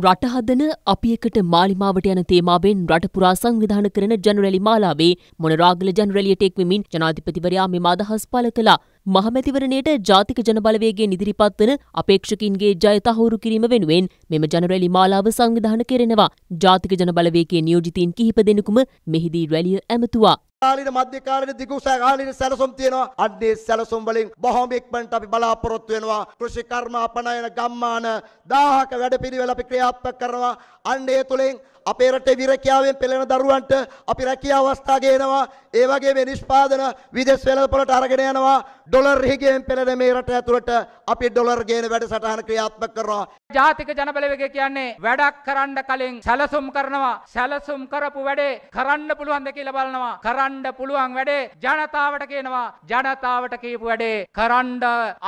රට හදන අපි එකට මාලිමාවට යන තේමාවෙන් රට පුරා සංවිධාන කරන ජනරැලි මාලාවේ මොනරාගල ජනරැලියට එක්වෙමින් ජනාධිපතිවරයා මෙම අදහස් පළ කළා. මහමැතිවරණයට ජාතික ජනබලවේගෙන් ඉදිරිපත් වන අපේක්ෂකින්ගේ ජය තහවුරු කිරීම වෙනුවෙන් මෙම ජනරැලි මාලාව සංවිධාන කෙරෙනවා. ජාතික ජනබලවේගේ නියෝජිතීන් කිහිප දෙනෙකුම මෙහිදී රැලිය ඇමතුවා. කාලීන මධ්‍ය කාලීන දිගුස කාලීන සැලසුම් තියෙනවා. අන්නේ සැලසුම් වලින් බොහොම ඉක්මනට අපි බලාපොරොත්තු වෙනවා. කෘෂි කර්ම අපනයන ගම්මාන 1000ක වැඩපිළිවෙල අපි ක්‍රියාත්මක කරනවා. අන්නේ තුලින් අපේ රටේ විරකියාවෙන් පෙළෙන දරුවන්ට අපි රැකියාව අවස්ථා ගේනවා. ඒ වගේම නිෂ්පාදන විදේශ වෙළඳපොළට අරගෙන යනවා. ඩොලර් හිගෙන් පෙළෙන මේ රට ඇතුළට අපි ඩොලර් ගේන වැඩසටහන ක්‍රියාත්මක කරනවා. ජාතික ජනබලවේගය කියන්නේ වැඩක් කරන්න කලින් සැලසුම් කරනවා. සැලසුම් කරපු වැඩේ කරන්න පුළුවන්ද කියලා බලනවා. කරන්න පුළුවන් වැඩේ ජනතාවට කියනවා. ජනතාවට කියපු වැඩේ කරන්න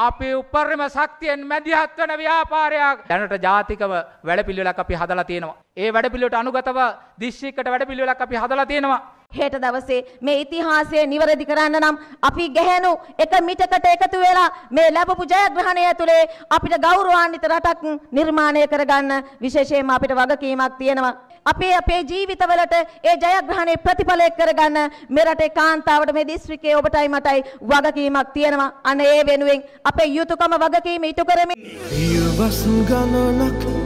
අපි උපරිම ශක්තියෙන් මැදිහත් වෙන ව්‍යාපාරයක් දැනට ජාතිකව වැඩපිළිවෙලක් අපි හදලා තියෙනවා. ඒ වැඩපිළිවෙලට අනුගතව දිශ්ෂිකට වැඩ පිළිවෙලක් අපි හදලා තියෙනවා. හෙට දවසේ මේ ඉතිහාසය නිවැරදි කරන්න නම් අපි ගැහැණු එක මිටකට එකතු වෙලා මේ ලැබපු ජයග්‍රහණය ඇතුලේ අපිට ගෞරවාන්විත රටක් නිර්මාණය කරගන්න විශේෂයෙන්ම අපිට වගකීමක් තියෙනවා. අපේ අපේ ජීවිතවලට ඒ ජයග්‍රහණය ප්‍රතිඵලය කරගන්න මෙරටේ කාන්තාවට මේ දිස්ත්‍රික්කයේ ඔබටයි මටයි වගකීමක් තියෙනවා. අන්න ඒ වෙනුවෙන් අපේ යුතුයකම වගකීම ඉටු කරමින් ගණනක්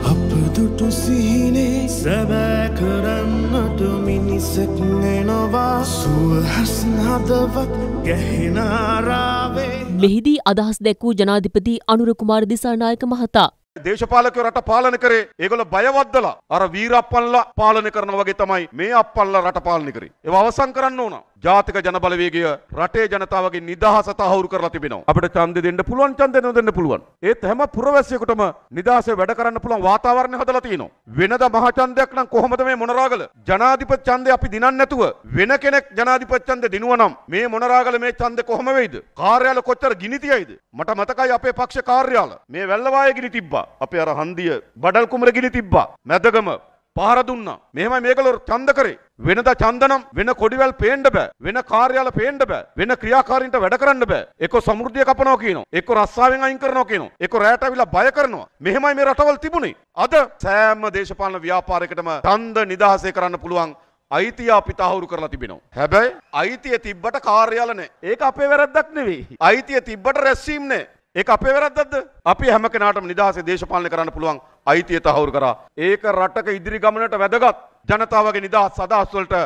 නොදුටු සිහිනේ සැබෑ කරන්නට මිනිසෙක් නෙනවා සුවහස් හදවත් ගැහෙනාරාවේ මෙහිදී අදහස් දැක්වූ ජනාධිපති අනුරකුමාර දිසානායක මහතා දේශපාලකව රට පාලන කරේ ඒගොල්ල බයවද්දලා අර වීර අපල්ලා පාලනය කරනවා වගේ තමයි මේ අපල්ලා රට පාලනය කරේ ඒව අවසන් කරන්න ඕන ජාතික ජනබලවේගය රටේ ජනතාවගේ නිදහස තහවුරු කරලා තිබෙනවා. අපිට ඡන්දෙ දෙන්න පුළුවන් ඡන්දෙ දෙන්න පුළුවන්. ඒත් හැම පුරවැසියෙකුටම නිදහසේ වැඩ කරන්න පුළුවන් වාතාවරණය හදලා තියෙනවා. වෙනද මහ ඡන්දයක් නම් කොහොමද මේ මොනරාගල ජනාධිපති ඡන්දේ අපි දිනන්නේ නැතුව වෙන කෙනෙක් ජනාධිපති ඡන්දේ දිනුවනම් මේ මොනරාගල මේ ඡන්දේ කොහොම වෙයිද? කාර්යාල කොච්චර ගිනි තියයිද? මට මතකයි අපේ පක්ෂ කාර්යාල මේ වැල්ලවායේ ගිනි තිබ්බා. අපේ අර හන්දිය බඩල් කුමර ගිනි තිබ්බා. මැදගම පහර දුන්නා. මෙහෙමයි මේගොල්ලෝ ඡන්ද කරේ. වෙනදා ඡන්දනම් වෙන කොඩිවැල් පේන්න බෑ. වෙන කාර්යාල පේන්න බෑ. වෙන ක්‍රියාකාරීන්ට වැඩ කරන්න බෑ. එක්ක සමෘද්ධිය කපනවා කියනවා. එක්ක රස්සාවෙන් අයින් කරනවා කියනවා. එක්ක රැට අවිලා බය කරනවා. මෙහෙමයි මේ රටවල් තිබුණේ. අද සෑම දේශපාලන ව්‍යාපාරයකටම ඡන්ද නිදහසේ කරන්න පුළුවන් අයිතිය අපි තහවුරු කරලා තිබෙනවා. හැබැයි අයිතිය තිබ්බට කාර්යාල නැහැ. ඒක අපේ වැරද්දක් නෙවෙයි. අයිතිය තිබ්බට රැස්වීම නැහැ. ඒක අපේ වැරද්දක්ද? අපි හැම කෙනාටම නිදහසේ දේශපාලනය කරන්න පුළුවන් අයිතිය තහවුරු කරා. ඒක රටක ඉදිරි ගමනට වැදගත් ජනතාවගේ නිදහස් අදහස් වලට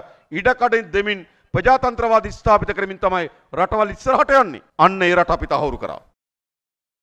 ඉඩකඩින් දෙමින් ප්‍රජාතන්ත්‍රවාදී ස්ථාපිත කරමින් තමයි රටවල් ඉස්සරහට යන්නේ. අන්න ඒ රට අපි තහවුරු කරා.